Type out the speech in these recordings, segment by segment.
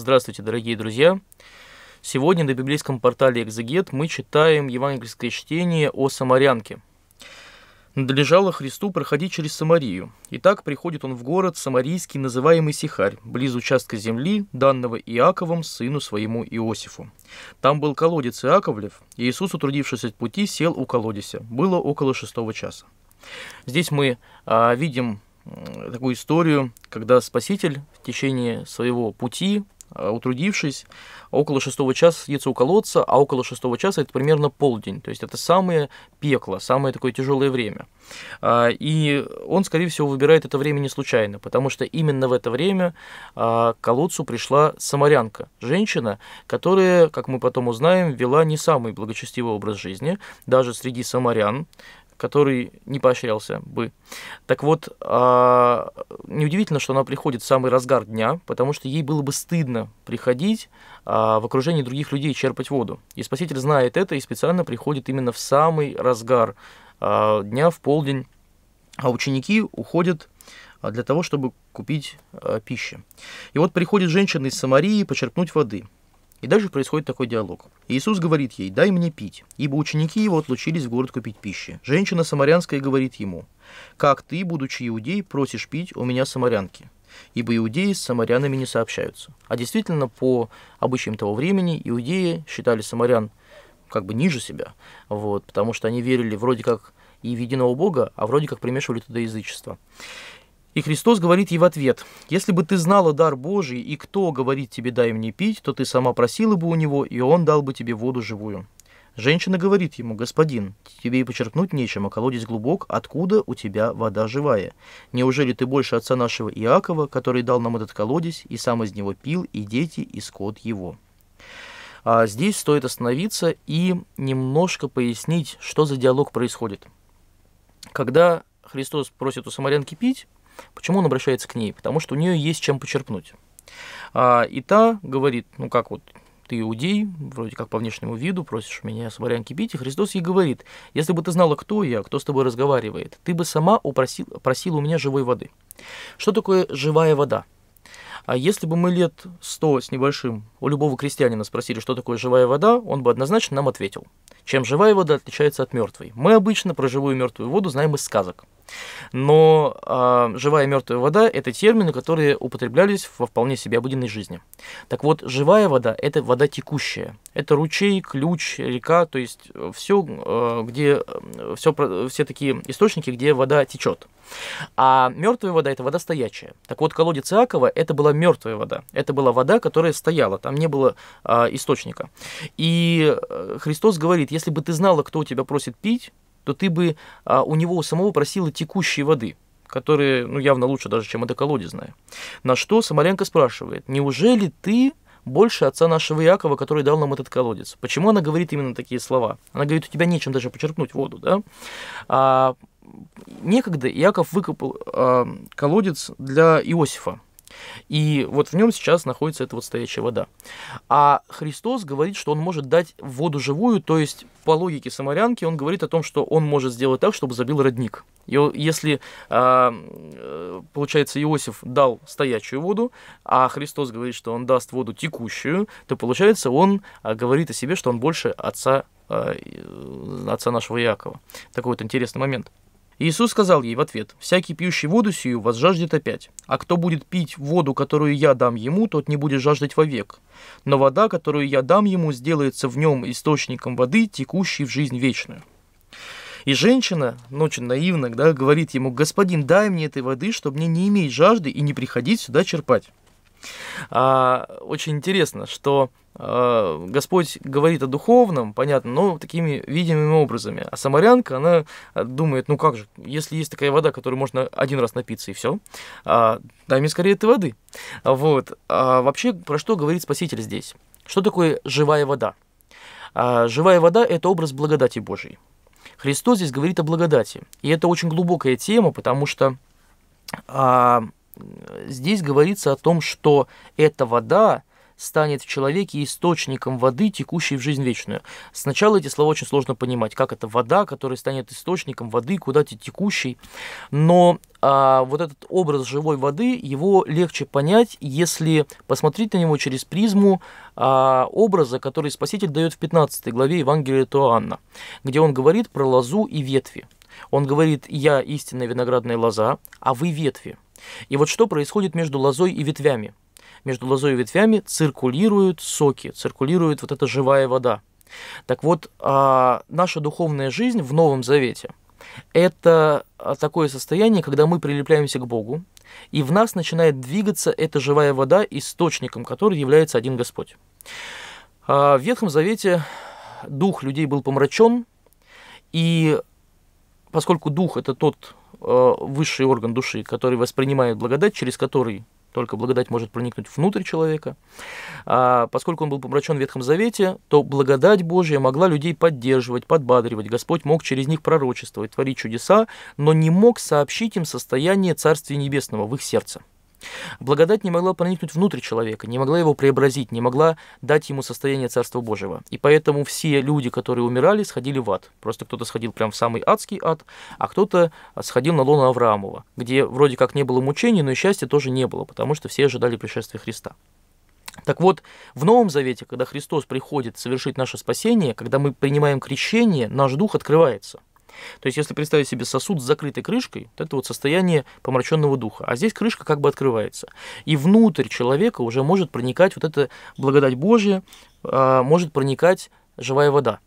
Здравствуйте, дорогие друзья! Сегодня на библейском портале «Экзегет» мы читаем евангельское чтение о Самарянке. Надлежало Христу проходить через Самарию. И так приходит он в город самарийский, называемый Сихарь, близ участка земли, данного Иаковом, сыну своему Иосифу. Там был колодец Иаковлев, и Иисус, утрудившись от пути, сел у колодеса. Было около шестого часа. Здесь мы а, видим такую историю, когда Спаситель в течение своего пути Э, утрудившись, около шестого часа сидится у колодца, а около шестого часа это примерно полдень. То есть это самое пекло, самое такое тяжелое время. А, и он, скорее всего, выбирает это время не случайно, потому что именно в это время а, к колодцу пришла самарянка, женщина, которая, как мы потом узнаем, вела не самый благочестивый образ жизни, даже среди самарян, который не поощрялся бы. Так вот, а, неудивительно, что она приходит в самый разгар дня, потому что ей было бы стыдно приходить а, в окружении других людей черпать воду. И Спаситель знает это и специально приходит именно в самый разгар а, дня, в полдень, а ученики уходят а, для того, чтобы купить а, пищу. И вот приходит женщина из Самарии почерпнуть воды – и дальше происходит такой диалог. Иисус говорит ей, дай мне пить, ибо ученики его отлучились в город купить пищи. Женщина самарянская говорит ему, как ты, будучи иудей, просишь пить у меня самарянки? Ибо иудеи с самарянами не сообщаются. А действительно, по обычаям того времени, иудеи считали самарян как бы ниже себя, вот, потому что они верили вроде как и в единого Бога, а вроде как примешивали туда язычество. И Христос говорит ей в ответ, «Если бы ты знала дар Божий, и кто говорит тебе, дай мне пить, то ты сама просила бы у него, и он дал бы тебе воду живую». Женщина говорит ему, «Господин, тебе и почерпнуть нечем, а колодец глубок, откуда у тебя вода живая? Неужели ты больше отца нашего Иакова, который дал нам этот колодец, и сам из него пил, и дети, и скот его?» а Здесь стоит остановиться и немножко пояснить, что за диалог происходит. Когда Христос просит у самарянки пить, Почему он обращается к ней? Потому что у нее есть чем почерпнуть. А, и та говорит, ну как вот, ты иудей, вроде как по внешнему виду, просишь меня самарянки бить, и Христос ей говорит, если бы ты знала, кто я, кто с тобой разговаривает, ты бы сама упросил, просила у меня живой воды. Что такое живая вода? А если бы мы лет сто с небольшим у любого крестьянина спросили, что такое живая вода, он бы однозначно нам ответил. Чем живая вода отличается от мертвой? Мы обычно про живую и мертвую воду знаем из сказок. Но э, живая и мертвая вода – это термины, которые употреблялись во вполне себе обыденной жизни. Так вот, живая вода – это вода текущая. Это ручей, ключ, река, то есть э, все, э, где э, все, все такие источники, где вода течет. А мертвая вода – это вода стоячая. Так вот, колодец Иакова – это была мертвая вода. Это была вода, которая стояла, там не было э, источника. И э, Христос говорит, если бы ты знала, кто у тебя просит пить, то ты бы а, у него у самого просила текущей воды, которая ну, явно лучше даже, чем водоколодезная. На что Самаренко спрашивает, неужели ты больше отца нашего Иакова, который дал нам этот колодец. Почему она говорит именно такие слова? Она говорит, у тебя нечем даже почерпнуть воду, да? А, некогда Иаков выкопал а, колодец для Иосифа, и вот в нем сейчас находится эта вот стоячая вода. А Христос говорит, что он может дать воду живую, то есть по логике самарянки он говорит о том, что он может сделать так, чтобы забил родник. И если, а, э, получается, Иосиф дал стоячую воду, а Христос говорит, что он даст воду текущую, то, получается, он а, говорит о себе, что он больше отца, а, э, отца нашего Иакова. Такой вот интересный момент. Иисус сказал ей в ответ, «Всякий пьющий воду сию возжаждет опять, а кто будет пить воду, которую я дам ему, тот не будет жаждать вовек. Но вода, которую я дам ему, сделается в нем источником воды, текущей в жизнь вечную». И женщина, ну очень наивно, да, говорит ему, «Господин, дай мне этой воды, чтобы мне не иметь жажды и не приходить сюда черпать». А, очень интересно, что а, Господь говорит о духовном, понятно, но такими видимыми образами. А самарянка, она думает, ну как же, если есть такая вода, которой можно один раз напиться и все, а, дай мне скорее этой воды. Вот. А вообще, про что говорит Спаситель здесь? Что такое живая вода? А, живая вода – это образ благодати Божией. Христос здесь говорит о благодати. И это очень глубокая тема, потому что а, здесь говорится о том, что эта вода станет в человеке источником воды, текущей в жизнь вечную. Сначала эти слова очень сложно понимать, как это вода, которая станет источником воды, куда-то текущей. Но а, вот этот образ живой воды, его легче понять, если посмотреть на него через призму а, образа, который Спаситель дает в 15 главе Евангелия Туанна, где он говорит про лозу и ветви. Он говорит, я истинная виноградная лоза, а вы ветви. И вот что происходит между лозой и ветвями? Между лозой и ветвями циркулируют соки, циркулирует вот эта живая вода. Так вот, а, наша духовная жизнь в Новом Завете – это а, такое состояние, когда мы прилепляемся к Богу, и в нас начинает двигаться эта живая вода, источником которой является один Господь. А, в Ветхом Завете дух людей был помрачен, и поскольку дух – это тот Э, высший орган души, который воспринимает благодать, через который только благодать может проникнуть внутрь человека. А поскольку он был помрачен в Ветхом Завете, то благодать Божья могла людей поддерживать, подбадривать. Господь мог через них пророчествовать, творить чудеса, но не мог сообщить им состояние Царствия Небесного в их сердце. Благодать не могла проникнуть внутрь человека, не могла его преобразить, не могла дать ему состояние Царства Божьего. И поэтому все люди, которые умирали, сходили в ад. Просто кто-то сходил прямо в самый адский ад, а кто-то сходил на лоно Авраамова, где вроде как не было мучений, но и счастья тоже не было, потому что все ожидали пришествия Христа. Так вот, в Новом Завете, когда Христос приходит совершить наше спасение, когда мы принимаем крещение, наш дух открывается – то есть, если представить себе сосуд с закрытой крышкой, вот это вот состояние помраченного духа, а здесь крышка как бы открывается. И внутрь человека уже может проникать вот эта благодать Божия, а, может проникать живая вода.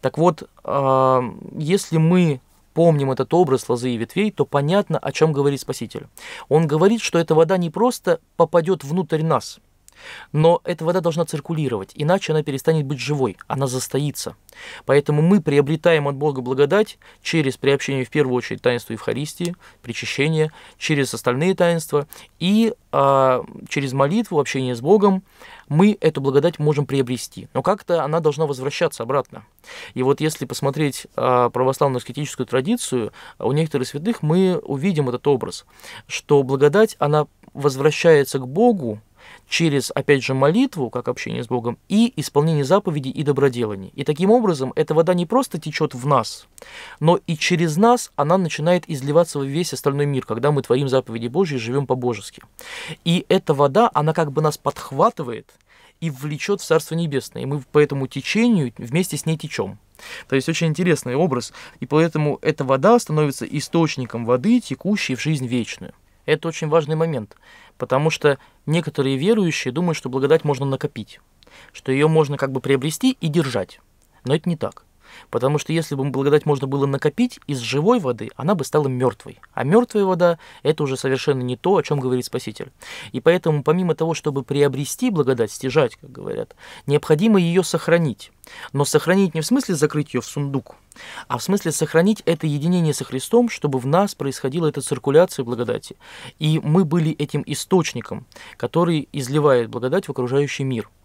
Так вот, а, если мы помним этот образ лозы и ветвей, то понятно, о чем говорит Спаситель. Он говорит, что эта вода не просто попадет внутрь нас – но эта вода должна циркулировать, иначе она перестанет быть живой, она застоится. Поэтому мы приобретаем от Бога благодать через приобщение в первую очередь таинству Евхаристии, причащение, через остальные таинства и а, через молитву, общение с Богом мы эту благодать можем приобрести. Но как-то она должна возвращаться обратно. И вот если посмотреть а, православную аскетическую традицию, у некоторых святых мы увидим этот образ, что благодать, она возвращается к Богу, через, опять же, молитву, как общение с Богом, и исполнение заповедей и доброделаний. И таким образом эта вода не просто течет в нас, но и через нас она начинает изливаться во весь остальной мир, когда мы творим заповеди Божьи и живем по-божески. И эта вода, она как бы нас подхватывает и влечет в Царство Небесное. И мы по этому течению вместе с ней течем. То есть очень интересный образ, и поэтому эта вода становится источником воды, текущей в жизнь вечную. Это очень важный момент. Потому что некоторые верующие думают, что благодать можно накопить, что ее можно как бы приобрести и держать. Но это не так. Потому что если бы благодать можно было накопить из живой воды, она бы стала мертвой. А мертвая вода – это уже совершенно не то, о чем говорит Спаситель. И поэтому, помимо того, чтобы приобрести благодать, стяжать, как говорят, необходимо ее сохранить. Но сохранить не в смысле закрыть ее в сундук, а в смысле сохранить это единение со Христом, чтобы в нас происходила эта циркуляция благодати. И мы были этим источником, который изливает благодать в окружающий мир –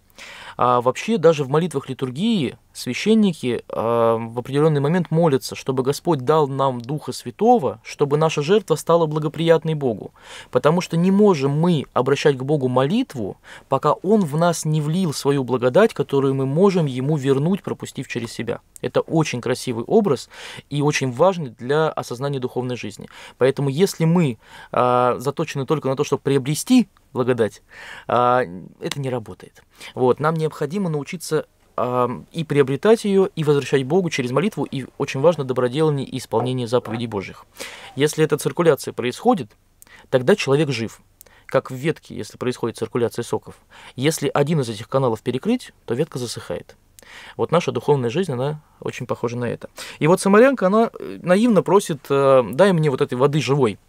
а вообще даже в молитвах литургии священники а, в определенный момент молятся, чтобы Господь дал нам Духа Святого, чтобы наша жертва стала благоприятной Богу. Потому что не можем мы обращать к Богу молитву, пока Он в нас не влил свою благодать, которую мы можем Ему вернуть, пропустив через себя. Это очень красивый образ и очень важный для осознания духовной жизни. Поэтому если мы а, заточены только на то, чтобы приобрести благодать, а, это не работает. Вот, нам необходимо научиться а, и приобретать ее, и возвращать Богу через молитву, и очень важно доброделание и исполнение заповедей Божьих. Если эта циркуляция происходит, тогда человек жив, как в ветке, если происходит циркуляция соков. Если один из этих каналов перекрыть, то ветка засыхает. Вот наша духовная жизнь, она очень похожа на это. И вот самарянка, она э, наивно просит, э, дай мне вот этой воды живой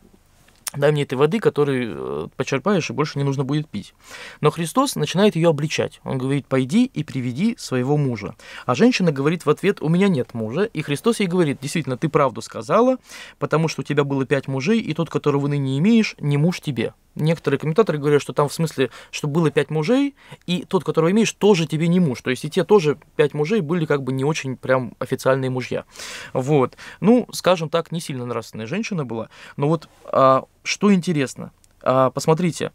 дай мне этой воды, которую э, почерпаешь и больше не нужно будет пить. Но Христос начинает ее обличать. Он говорит, пойди и приведи своего мужа. А женщина говорит в ответ, у меня нет мужа. И Христос ей говорит, действительно, ты правду сказала, потому что у тебя было пять мужей, и тот, которого ныне имеешь, не муж тебе некоторые комментаторы говорят, что там в смысле, что было пять мужей, и тот, которого имеешь, тоже тебе не муж. То есть и те тоже пять мужей были как бы не очень прям официальные мужья. Вот. Ну, скажем так, не сильно нравственная женщина была. Но вот а, что интересно, а, посмотрите,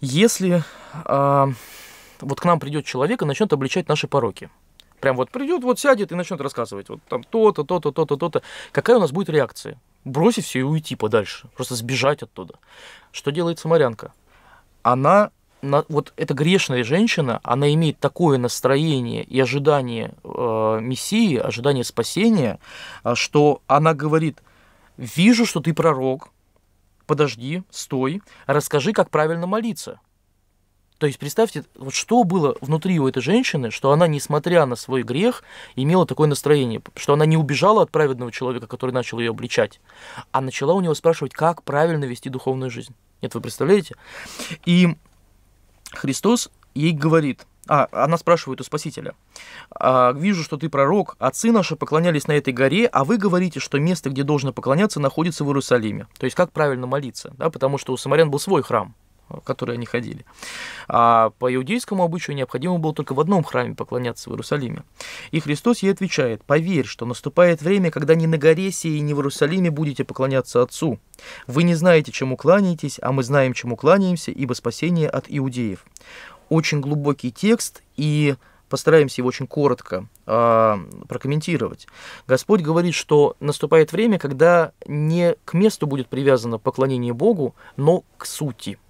если а, вот к нам придет человек и начнет обличать наши пороки, прям вот придет, вот сядет и начнет рассказывать, вот там то-то, то-то, то-то, то-то, какая у нас будет реакция? бросить все и уйти подальше, просто сбежать оттуда. Что делает самарянка? Она, вот эта грешная женщина, она имеет такое настроение и ожидание э, Мессии, ожидание спасения, э, что она говорит, вижу, что ты пророк, подожди, стой, расскажи, как правильно молиться. То есть представьте, вот что было внутри у этой женщины, что она, несмотря на свой грех, имела такое настроение, что она не убежала от праведного человека, который начал ее обличать, а начала у него спрашивать, как правильно вести духовную жизнь. Нет, вы представляете? И Христос ей говорит, а, она спрашивает у Спасителя, «А, «Вижу, что ты пророк, а отцы наши поклонялись на этой горе, а вы говорите, что место, где должно поклоняться, находится в Иерусалиме». То есть как правильно молиться, да, потому что у самарян был свой храм – в которые они ходили. А по иудейскому обычаю необходимо было только в одном храме поклоняться в Иерусалиме. И Христос ей отвечает, «Поверь, что наступает время, когда ни на горе сей, ни в Иерусалиме будете поклоняться Отцу. Вы не знаете, чему кланяетесь, а мы знаем, чему кланяемся, ибо спасение от иудеев». Очень глубокий текст, и постараемся его очень коротко э, прокомментировать. Господь говорит, что наступает время, когда не к месту будет привязано поклонение Богу, но к сути –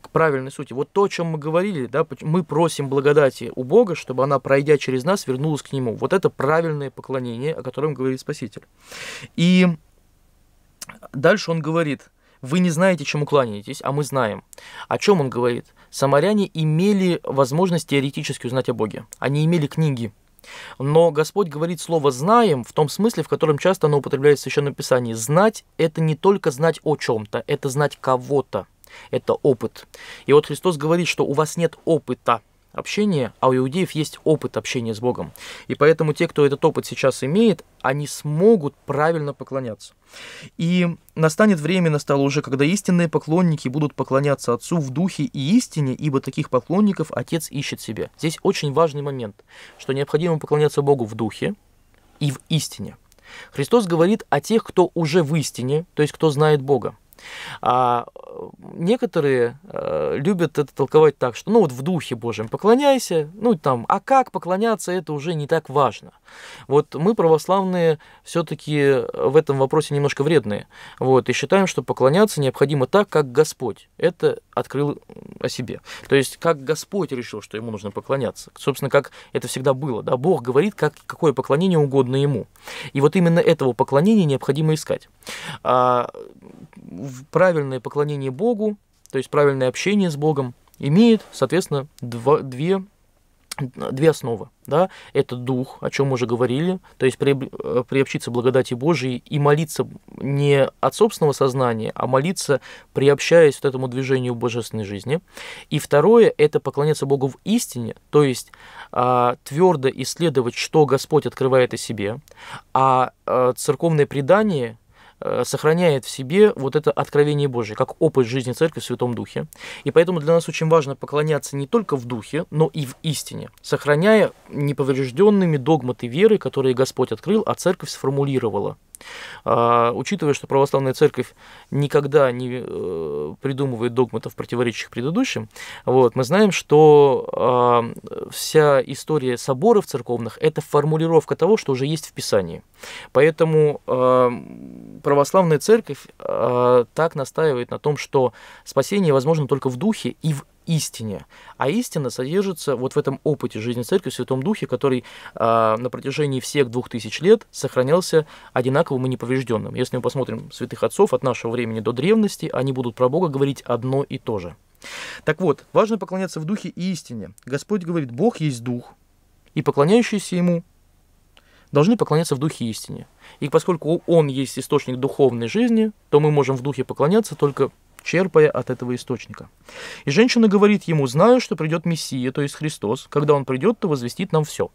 к правильной сути. Вот то, о чем мы говорили, да, мы просим благодати у Бога, чтобы она, пройдя через нас, вернулась к Нему. Вот это правильное поклонение, о котором говорит Спаситель. И дальше он говорит, вы не знаете, чему кланяетесь, а мы знаем. О чем он говорит? Самаряне имели возможность теоретически узнать о Боге. Они имели книги, но Господь говорит слово «знаем» в том смысле, в котором часто оно употребляется в Священном Писании. Знать – это не только знать о чем-то, это знать кого-то. Это опыт. И вот Христос говорит, что у вас нет опыта общения, а у иудеев есть опыт общения с Богом. И поэтому те, кто этот опыт сейчас имеет, они смогут правильно поклоняться. И настанет время, настало уже, когда истинные поклонники будут поклоняться Отцу в духе и истине, ибо таких поклонников Отец ищет себе. Здесь очень важный момент, что необходимо поклоняться Богу в духе и в истине. Христос говорит о тех, кто уже в истине, то есть кто знает Бога. А некоторые э, любят это толковать так, что ну вот в Духе Божьем поклоняйся, ну там, а как поклоняться, это уже не так важно. Вот мы, православные, все-таки в этом вопросе немножко вредные. Вот, и считаем, что поклоняться необходимо так, как Господь. Это открыл о себе. То есть, как Господь решил, что ему нужно поклоняться. Собственно, как это всегда было. Да? Бог говорит, как, какое поклонение угодно ему. И вот именно этого поклонения необходимо искать. А, правильное поклонение Богу, то есть правильное общение с Богом, имеет, соответственно, два, две, две основы. Да? Это дух, о чем мы уже говорили, то есть при, э, приобщиться благодати Божией и молиться не от собственного сознания, а молиться, приобщаясь к этому движению божественной жизни. И второе – это поклоняться Богу в истине, то есть а, твердо исследовать, что Господь открывает о себе, а, а церковное предание – Э, сохраняет в себе вот это откровение Божье, как опыт жизни Церкви в Святом Духе. И поэтому для нас очень важно поклоняться не только в Духе, но и в истине, сохраняя неповрежденными догматы веры, которые Господь открыл, а Церковь сформулировала. А, учитывая, что православная церковь никогда не э, придумывает догматов, противоречащих предыдущим, вот, мы знаем, что а, вся история соборов церковных – это формулировка того, что уже есть в Писании. Поэтому а, православная церковь так настаивает на том, что спасение возможно только в духе и в истине. А истина содержится вот в этом опыте жизни церкви в Святом Духе, который э, на протяжении всех двух тысяч лет сохранялся одинаковым и неповрежденным. Если мы посмотрим святых отцов от нашего времени до древности, они будут про Бога говорить одно и то же. Так вот, важно поклоняться в духе и истине. Господь говорит, Бог есть дух, и поклоняющиеся ему должны поклоняться в духе истине. И поскольку он есть источник духовной жизни, то мы можем в духе поклоняться только черпая от этого источника. И женщина говорит ему, знаю, что придет Мессия, то есть Христос, когда он придет, то возвестит нам все.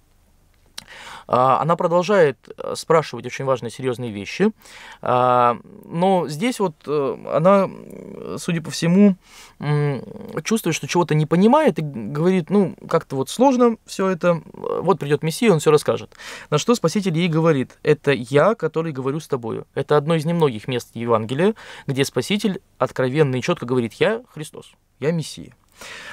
А, она продолжает э, спрашивать очень важные, серьезные вещи. А, но здесь вот э, она, судя по всему, чувствует, что чего-то не понимает и говорит, ну, как-то вот сложно все это. Вот придет Мессия, он все расскажет. На что Спаситель ей говорит, это я, который говорю с тобою. Это одно из немногих мест Евангелия, где Спаситель откровенно и четко говорит, я Христос, я Мессия.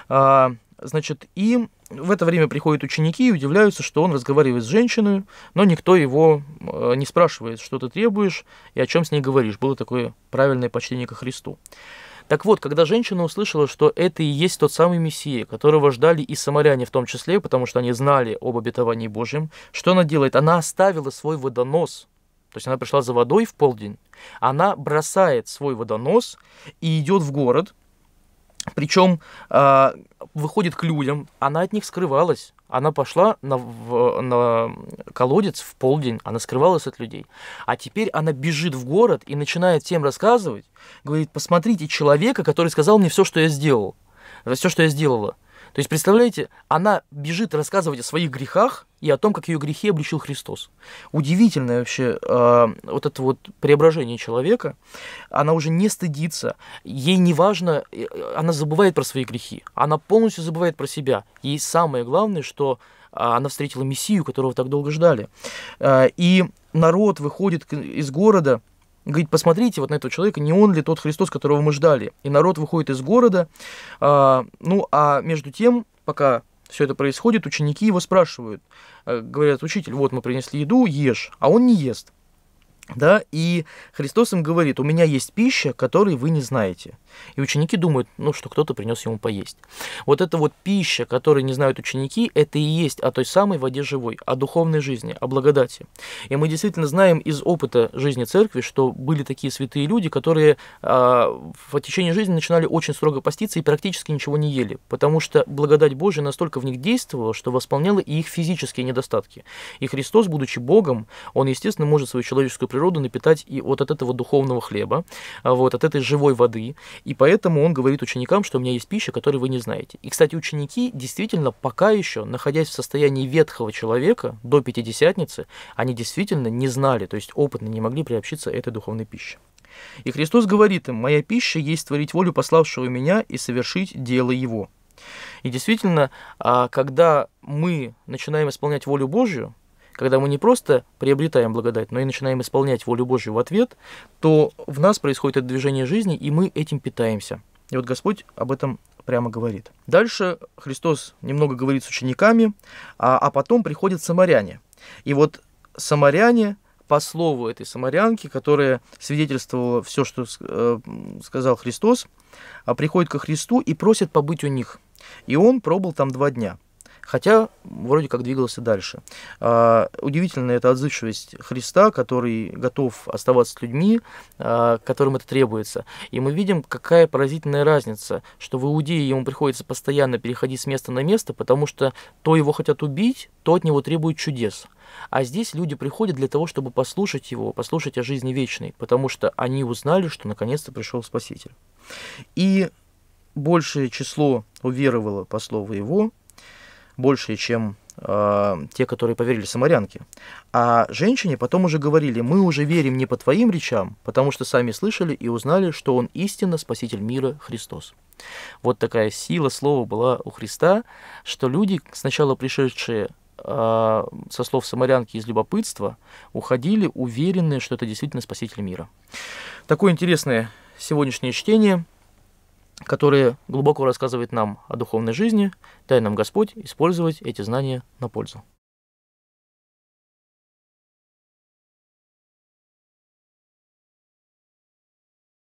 А, Значит, и в это время приходят ученики и удивляются, что он разговаривает с женщиной, но никто его э, не спрашивает, что ты требуешь и о чем с ней говоришь. Было такое правильное почтение ко Христу. Так вот, когда женщина услышала, что это и есть тот самый Мессия, которого ждали и самаряне в том числе, потому что они знали об обетовании Божьем, что она делает? Она оставила свой водонос, то есть она пришла за водой в полдень, она бросает свой водонос и идет в город – причем э, а, выходит к людям, она от них скрывалась. Она пошла на, в, на колодец в полдень, она скрывалась от людей. А теперь она бежит в город и начинает всем рассказывать, говорит, посмотрите человека, который сказал мне все, что я сделал, все, что я сделала. То есть, представляете, она бежит рассказывать о своих грехах, и о том, как ее грехи обличил Христос. Удивительное вообще э, вот это вот преображение человека. Она уже не стыдится, ей не важно, э, она забывает про свои грехи, она полностью забывает про себя. Ей самое главное, что а, она встретила Мессию, которого так долго ждали. Э, и народ выходит из города, говорит, посмотрите вот на этого человека, не он ли тот Христос, которого мы ждали. И народ выходит из города, э, ну а между тем, пока все это происходит, ученики его спрашивают, э, говорят, учитель, вот мы принесли еду, ешь, а он не ест. Да, и Христос им говорит, у меня есть пища, которой вы не знаете. И ученики думают, ну, что кто-то принес ему поесть. Вот эта вот пища, которой не знают ученики, это и есть о той самой воде живой, о духовной жизни, о благодати. И мы действительно знаем из опыта жизни церкви, что были такие святые люди, которые а, в течение жизни начинали очень строго поститься и практически ничего не ели, потому что благодать Божия настолько в них действовала, что восполняла и их физические недостатки. И Христос, будучи Богом, Он, естественно, может свою человеческую природу природу напитать и вот от этого духовного хлеба, а, вот от этой живой воды. И поэтому он говорит ученикам, что у меня есть пища, которую вы не знаете. И, кстати, ученики действительно пока еще, находясь в состоянии ветхого человека до пятидесятницы, они действительно не знали, то есть опытно не могли приобщиться этой духовной пище. И Христос говорит им, «Моя пища есть творить волю пославшего меня и совершить дело его». И действительно, а, когда мы начинаем исполнять волю Божью, когда мы не просто приобретаем благодать, но и начинаем исполнять волю Божью в ответ, то в нас происходит это движение жизни, и мы этим питаемся. И вот Господь об этом прямо говорит. Дальше Христос немного говорит с учениками, а, а потом приходят самаряне. И вот самаряне по слову этой самарянки, которая свидетельствовала все, что э, сказал Христос, а, приходят ко Христу и просят побыть у них. И он пробыл там два дня – Хотя вроде как двигался дальше. А, удивительно это отзывчивость Христа, который готов оставаться с людьми, а, которым это требуется. И мы видим, какая поразительная разница, что в Иудее ему приходится постоянно переходить с места на место, потому что то его хотят убить, то от него требуют чудес. А здесь люди приходят для того, чтобы послушать его, послушать о жизни вечной, потому что они узнали, что наконец-то пришел Спаситель. И большее число уверовало по слову его, больше, чем э, те, которые поверили самарянке. А женщине потом уже говорили, мы уже верим не по твоим речам, потому что сами слышали и узнали, что он истинно Спаситель мира Христос. Вот такая сила слова была у Христа, что люди, сначала пришедшие э, со слов самарянки из любопытства, уходили уверенные, что это действительно Спаситель мира. Такое интересное сегодняшнее чтение – которые глубоко рассказывают нам о духовной жизни, дай нам Господь использовать эти знания на пользу.